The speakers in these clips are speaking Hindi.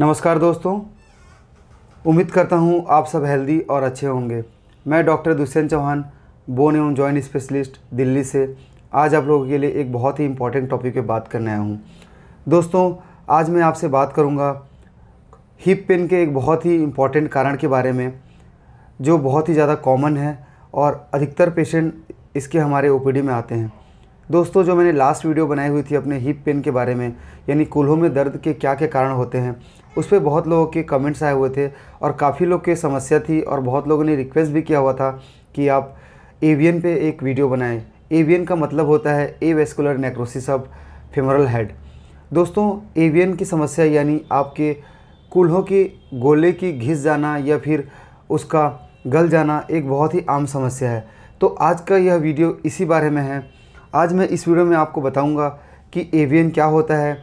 नमस्कार दोस्तों उम्मीद करता हूँ आप सब हेल्दी और अच्छे होंगे मैं डॉक्टर दुष्यंत चौहान बोन एवं जॉइंट स्पेशलिस्ट दिल्ली से आज आप लोगों के लिए एक बहुत ही इम्पॉर्टेंट टॉपिक पे बात करने आया हूँ दोस्तों आज मैं आपसे बात करूँगा हिप पेन के एक बहुत ही इम्पॉर्टेंट कारण के बारे में जो बहुत ही ज़्यादा कॉमन है और अधिकतर पेशेंट इसके हमारे ओ में आते हैं दोस्तों जो मैंने लास्ट वीडियो बनाई हुई थी अपने हिप पेन के बारे में यानी कुल्हों में दर्द के क्या क्या कारण होते हैं उस पर बहुत लोगों के कमेंट्स आए हुए थे और काफ़ी लोग की समस्या थी और बहुत लोगों ने रिक्वेस्ट भी किया हुआ था कि आप एवियन पे एक वीडियो बनाएं एवियन का मतलब होता है avascular necrosis of femoral head दोस्तों एवियन की समस्या यानी आपके कूल्हों की गोले की घिस जाना या फिर उसका गल जाना एक बहुत ही आम समस्या है तो आज का यह वीडियो इसी बारे में है आज मैं इस वीडियो में आपको बताऊंगा कि एवियन क्या होता है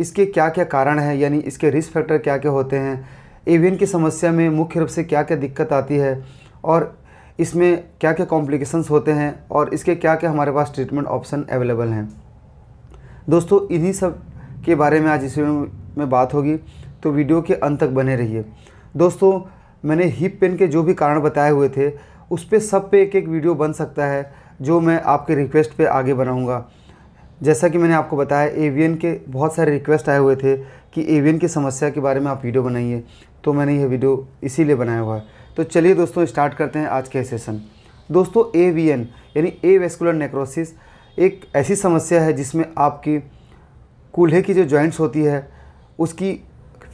इसके क्या क्या कारण हैं यानी इसके रिस्क फैक्टर क्या क्या होते हैं एवियन की समस्या में मुख्य रूप से क्या क्या दिक्कत आती है और इसमें क्या क्या कॉम्प्लिकेशंस होते हैं और इसके क्या क्या हमारे पास ट्रीटमेंट ऑप्शन अवेलेबल हैं दोस्तों इन्हीं सब के बारे में आज इस में बात होगी तो वीडियो के अंत तक बने रहिए दोस्तों मैंने हिप पेन के जो भी कारण बताए हुए थे उस पर सब पे एक एक वीडियो बन सकता है जो मैं आपके रिक्वेस्ट पे आगे बनाऊंगा जैसा कि मैंने आपको बताया एवियन के बहुत सारे रिक्वेस्ट आए हुए थे कि एवियन की समस्या के बारे में आप वीडियो बनाइए तो मैंने यह वीडियो इसीलिए बनाया हुआ है तो चलिए दोस्तों स्टार्ट करते हैं आज के सेशन दोस्तों ए यानी ए वेस्कुलर नेक्रोसिस एक ऐसी समस्या है जिसमें आपकी कूल्हे की जो जॉइंट्स होती है उसकी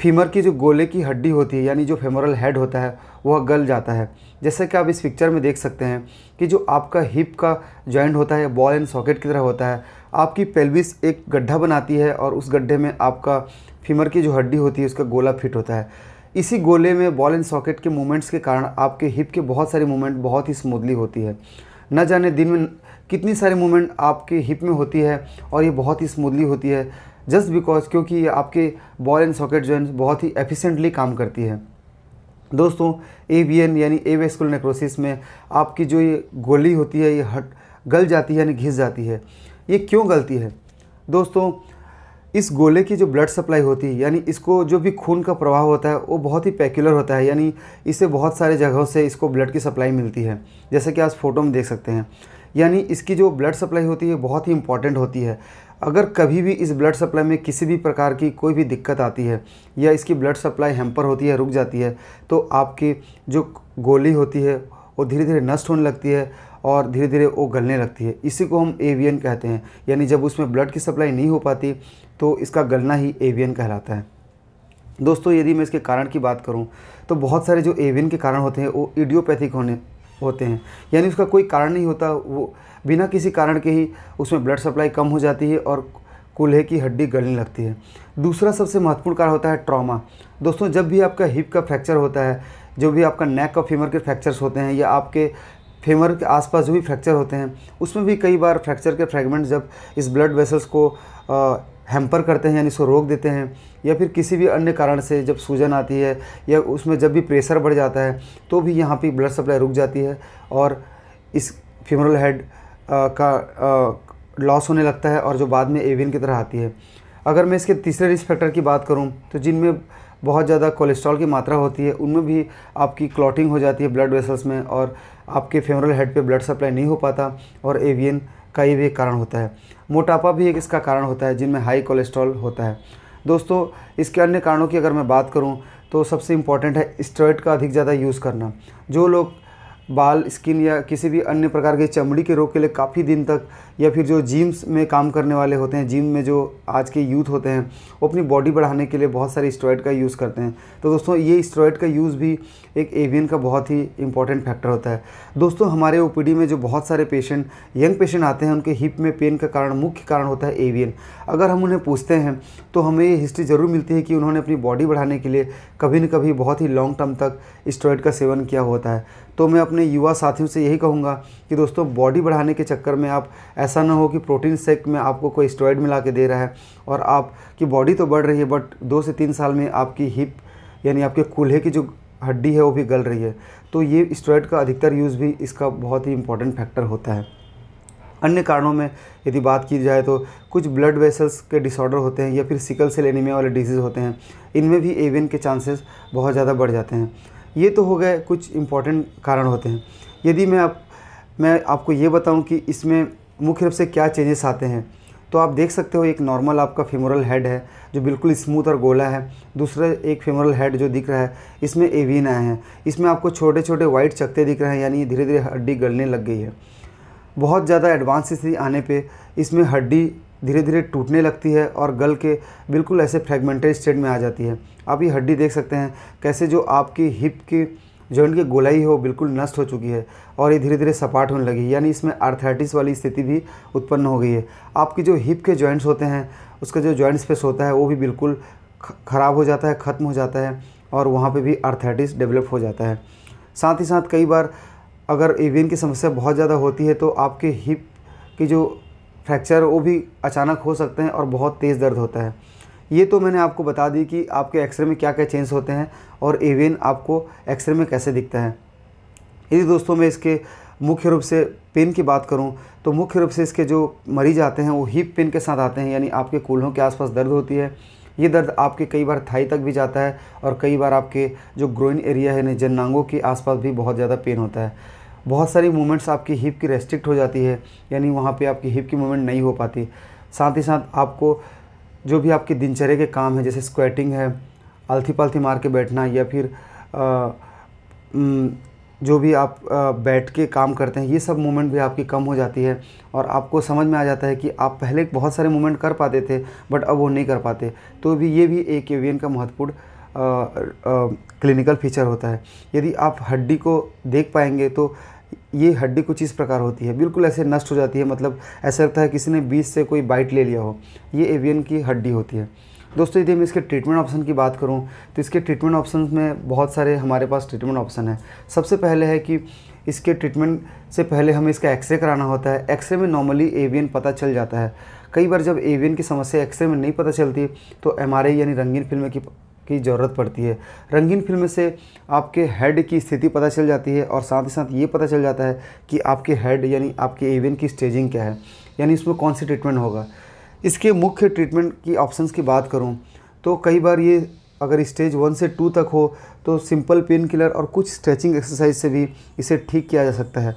फीमर की जो गोले की हड्डी होती है यानी जो फेमोरल हेड होता है वह गल जाता है जैसा कि आप इस पिक्चर में देख सकते हैं कि जो आपका हिप का जॉइंट होता है बॉल एंड सॉकेट की तरह होता है आपकी पेल्विस एक गड्ढा बनाती है और उस गड्ढे में आपका फीमर की जो हड्डी होती है उसका गोला फिट होता है इसी गोले में बॉल एंड सॉकेट के मूवमेंट्स के कारण आपके हिप के बहुत सारे मूवमेंट बहुत ही स्मूदली होती है न जाने दिन में कितनी सारी मूवमेंट आपके हिप में होती है और ये बहुत ही स्मूदली होती है जस्ट बिकॉज क्योंकि ये आपके बॉल एंड सॉकेट जो है बहुत ही एफिशेंटली काम करती है दोस्तों ए एन यानी ए एवेस्कुल नेक्रोसिस में आपकी जो ये गोली होती है ये हट गल जाती है यानी घिस जाती है ये क्यों गलती है दोस्तों इस गोले की जो ब्लड सप्लाई होती है यानी इसको जो भी खून का प्रवाह होता है वो बहुत ही पैक्युलर होता है यानी इसे बहुत सारे जगहों से इसको ब्लड की सप्लाई मिलती है जैसे कि आप फ़ोटो में देख सकते हैं यानी इसकी जो ब्लड सप्लाई होती है बहुत ही इंपॉर्टेंट होती है अगर कभी भी इस ब्लड सप्लाई में किसी भी प्रकार की कोई भी दिक्कत आती है या इसकी ब्लड सप्लाई हैम्पर होती है रुक जाती है तो आपकी जो गोली होती है वो धीरे धीरे नष्ट होने लगती है और धीरे धीरे वो गलने लगती है इसी को हम एवियन कहते हैं यानी जब उसमें ब्लड की सप्लाई नहीं हो पाती तो इसका गलना ही एवियन कहलाता है दोस्तों यदि मैं इसके कारण की बात करूँ तो बहुत सारे जो एवियन के कारण होते हैं वो इडियोपैथिक होने होते हैं यानी उसका कोई कारण नहीं होता वो बिना किसी कारण के ही उसमें ब्लड सप्लाई कम हो जाती है और कूल्हे की हड्डी गलने लगती है दूसरा सबसे महत्वपूर्ण कारण होता है ट्रॉमा दोस्तों जब भी आपका हिप का फ्रैक्चर होता है जो भी आपका नेक और फीमर के फ्रैक्चर्स होते हैं या आपके फेमर के आसपास जो भी फ्रैक्चर होते हैं उसमें भी कई बार फ्रैक्चर के फ्रैगमेंट जब इस ब्लड वेसल्स को हैम्पर करते हैं यानी इसको रोक देते हैं या फिर किसी भी अन्य कारण से जब सूजन आती है या उसमें जब भी प्रेशर बढ़ जाता है तो भी यहाँ पर ब्लड सप्लाई रुक जाती है और इस फेमरल हेड का लॉस होने लगता है और जो बाद में एवियन की तरह आती है अगर मैं इसके तीसरे रिस्क फैक्टर की बात करूँ तो जिनमें बहुत ज़्यादा कोलेस्ट्रॉल की मात्रा होती है उनमें भी आपकी क्लॉटिंग हो जाती है ब्लड वेसल्स में और आपके फेमरल हेड पे ब्लड सप्लाई नहीं हो पाता और एवियन का ये भी एक कारण होता है मोटापा भी एक इसका कारण होता है जिनमें हाई कोलेस्ट्रॉल होता है दोस्तों इसके अन्य कारणों की अगर मैं बात करूँ तो सबसे इम्पॉर्टेंट है स्टेरॉइड का अधिक ज़्यादा यूज़ करना जो लोग बाल स्किन या किसी भी अन्य प्रकार के चमड़ी के रोग के लिए काफ़ी दिन तक या फिर जो जिम्स में काम करने वाले होते हैं जिम में जो आज के यूथ होते हैं वो अपनी बॉडी बढ़ाने के लिए बहुत सारे स्ट्रॉयड का यूज़ करते हैं तो दोस्तों ये स्टॉयड का यूज़ भी एक एवियन का बहुत ही इंपॉर्टेंट फैक्टर होता है दोस्तों हमारे ओ में जो बहुत सारे पेशेंट यंग पेशेंट आते हैं उनके हिप में पेन का कारण मुख्य कारण होता है एवियन अगर हम उन्हें पूछते हैं तो हमें ये हिस्ट्री ज़रूर मिलती है कि उन्होंने अपनी बॉडी बढ़ाने के लिए कभी न कभी बहुत ही लॉन्ग टर्म तक स्टॉयड का सेवन किया होता है तो मैं अपने युवा साथियों से यही कहूँगा कि दोस्तों बॉडी बढ़ाने के चक्कर में आप ऐसा ना हो कि प्रोटीन सेक में आपको कोई स्टोइड मिला के दे रहा है और आपकी बॉडी तो बढ़ रही है बट दो से तीन साल में आपकी हिप यानी आपके कूल्हे की जो हड्डी है वो भी गल रही है तो ये स्टोइड का अधिकतर यूज़ भी इसका बहुत ही इंपॉर्टेंट फैक्टर होता है अन्य कारणों में यदि बात की जाए तो कुछ ब्लड वेसल्स के डिसऑर्डर होते हैं या फिर सिकल सेल एनीमिया वाले डिजीज़ होते हैं इनमें भी एवियन के चांसेस बहुत ज़्यादा बढ़ जाते हैं ये तो हो गए कुछ इम्पॉर्टेंट कारण होते हैं यदि मैं आप मैं आपको ये बताऊं कि इसमें मुख्य रूप से क्या चेंजेस आते हैं तो आप देख सकते हो एक नॉर्मल आपका फेमोरल हेड है जो बिल्कुल स्मूथ और गोला है दूसरा एक फेमोरल हेड जो दिख रहा है इसमें एवीन आए हैं इसमें आपको छोटे छोटे वाइट चक्ते दिख रहे हैं यानी धीरे धीरे हड्डी गलने लग गई है बहुत ज़्यादा एडवांस स्थिति आने पर इसमें हड्डी धीरे धीरे टूटने लगती है और गल के बिल्कुल ऐसे फ्रेगमेंटेड स्टेट में आ जाती है आप ये हड्डी देख सकते हैं कैसे जो आपकी हिप की जॉइंट की गोलाई हो बिल्कुल नष्ट हो चुकी है और ये धीरे धीरे सपाट होने लगी यानी इसमें आर्थराइटिस वाली स्थिति भी उत्पन्न हो गई है आपकी जो हिप के जॉइंट्स होते हैं उसका जो जॉइंट स्पेस होता है वो भी बिल्कुल ख़राब हो जाता है ख़त्म हो जाता है और वहाँ पे भी आर्थराइटिस डेवलप हो जाता है साथ ही साथ कई बार अगर एवियन की समस्या बहुत ज़्यादा होती है तो आपके हिप की जो फ्रैक्चर वो भी अचानक हो सकते हैं और बहुत तेज़ दर्द होता है ये तो मैंने आपको बता दी कि आपके एक्सरे में क्या क्या चेंज होते हैं और एवियन आपको एक्सरे में कैसे दिखता है यदि दोस्तों मैं इसके मुख्य रूप से पेन की बात करूं तो मुख्य रूप से इसके जो मरीज आते हैं वो हीप पेन के साथ आते हैं यानी आपके कूल्हों के आसपास दर्द होती है ये दर्द आपके कई बार थाई तक भी जाता है और कई बार आपके जो ग्रोइन एरिया है जन्नांगों के आसपास भी बहुत ज़्यादा पेन होता है बहुत सारी मूवमेंट्स आपकी हिप की रेस्ट्रिक्ट हो जाती है यानी वहाँ पे आपकी हिप की मूवमेंट नहीं हो पाती साथ ही साथ आपको जो भी आपकी दिनचर्या के काम है जैसे स्क्वेटिंग है अल्थी पल्थी मार के बैठना या फिर आ, जो भी आप बैठ के काम करते हैं ये सब मूवमेंट भी आपकी कम हो जाती है और आपको समझ में आ जाता है कि आप पहले बहुत सारे मूवमेंट कर पाते थे बट अब वो नहीं कर पाते तो भी ये भी एक एवियन का महत्वपूर्ण क्लिनिकल फीचर होता है यदि आप हड्डी को देख पाएंगे तो ये हड्डी कुछ इस प्रकार होती है बिल्कुल ऐसे नष्ट हो जाती है मतलब ऐसा लगता है किसी ने बीज से कोई बाइट ले लिया हो ये एवियन की हड्डी होती है दोस्तों यदि हम इसके ट्रीटमेंट ऑप्शन की बात करूं तो इसके ट्रीटमेंट ऑप्शन में बहुत सारे हमारे पास ट्रीटमेंट ऑप्शन है सबसे पहले है कि इसके ट्रीटमेंट से पहले हमें इसका एक्सरे कराना होता है एक्सरे में नॉर्मली एवियन पता चल जाता है कई बार जब एवियन की समस्या एक्सरे में नहीं पता चलती तो एम यानी रंगीन फिल्म की की ज़रूरत पड़ती है रंगीन फिल्म से आपके हेड की स्थिति पता चल जाती है और साथ ही साथ ये पता चल जाता है कि आपके हेड यानी आपके इवेंट की स्टेजिंग क्या है यानी इसमें कौन सी ट्रीटमेंट होगा इसके मुख्य ट्रीटमेंट की ऑप्शंस की बात करूं तो कई बार ये अगर स्टेज वन से टू तक हो तो सिंपल पेन किलर और कुछ स्ट्रेचिंग एक्सरसाइज से भी इसे ठीक किया जा सकता है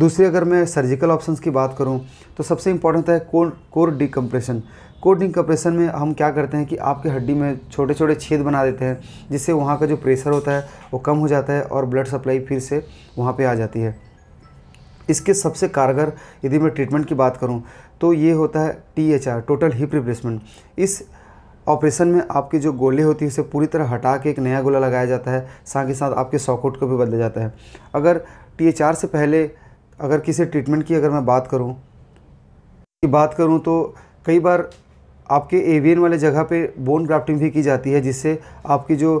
दूसरी अगर मैं सर्जिकल ऑप्शंस की बात करूं तो सबसे इम्पॉर्टेंट है core core decompression core decompression में हम क्या करते हैं कि आपके हड्डी में छोटे छोटे छेद बना देते हैं जिससे वहाँ का जो प्रेशर होता है वो कम हो जाता है और ब्लड सप्लाई फिर से वहाँ पर आ जाती है इसके सबसे कारगर यदि मैं ट्रीटमेंट की बात करूँ तो ये होता है T H R total hip replacement इस ऑपरेशन में आपके जो गोले होती है उसे पूरी तरह हटा के एक नया गोला लगाया जाता है साथ ही साथ आपके सॉकेट को भी बदला जाता है अगर टी एच आर से पहले अगर किसी ट्रीटमेंट की अगर मैं बात करूँ की बात करूँ तो कई बार आपके एवियन वाले जगह पे बोन ग्राफ्टिंग भी की जाती है जिससे आपकी जो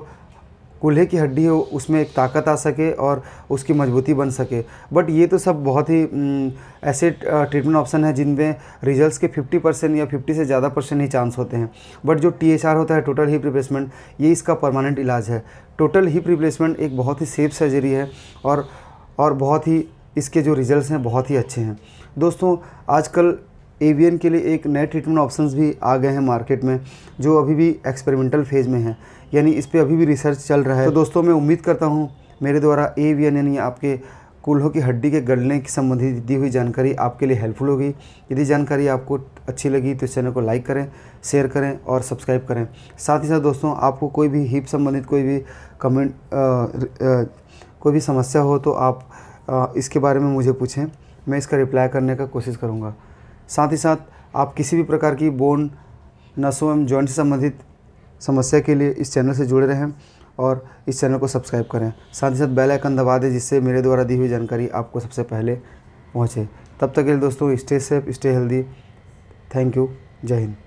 कूल्हे की हड्डी हो उसमें एक ताकत आ सके और उसकी मजबूती बन सके बट ये तो सब बहुत ही ऐसे ट्रीटमेंट ऑप्शन है जिनमें रिजल्ट्स के 50 परसेंट या 50 से ज़्यादा परसेंट ही चांस होते हैं बट जो टी होता है टोटल हिप रिप्लेसमेंट ये इसका परमानेंट इलाज है टोटल हिप रिप्लेसमेंट एक बहुत ही सेफ सर्जरी है और और बहुत ही इसके जो रिजल्ट्स हैं बहुत ही अच्छे हैं दोस्तों आजकल एवियन के लिए एक नए ट्रीटमेंट ऑप्शंस भी आ गए हैं मार्केट में जो अभी भी एक्सपेरिमेंटल फेज़ में है यानी इस पर अभी भी रिसर्च चल रहा है तो दोस्तों मैं उम्मीद करता हूँ मेरे द्वारा ए यानी आपके कूल्हों की हड्डी के गलने के संबंधी दी हुई जानकारी आपके लिए हेल्पफुल होगी यदि जानकारी आपको अच्छी लगी तो इस चैनल को लाइक करें शेयर करें और सब्सक्राइब करें साथ ही साथ दोस्तों आपको कोई भी हिप संबंधित कोई भी कमेंट कोई भी समस्या हो तो आप इसके बारे में मुझे पूछें मैं इसका रिप्लाई करने का कोशिश करूँगा साथ ही साथ आप किसी भी प्रकार की बोन नसों एवं जॉइंट से संबंधित समस्या के लिए इस चैनल से जुड़े रहें और इस चैनल को सब्सक्राइब करें साथ ही साथ बेल आइकन दबा दें जिससे मेरे द्वारा दी हुई जानकारी आपको सबसे पहले पहुँचे तब तक के लिए दोस्तों stay safe stay healthy thank you जय हिंद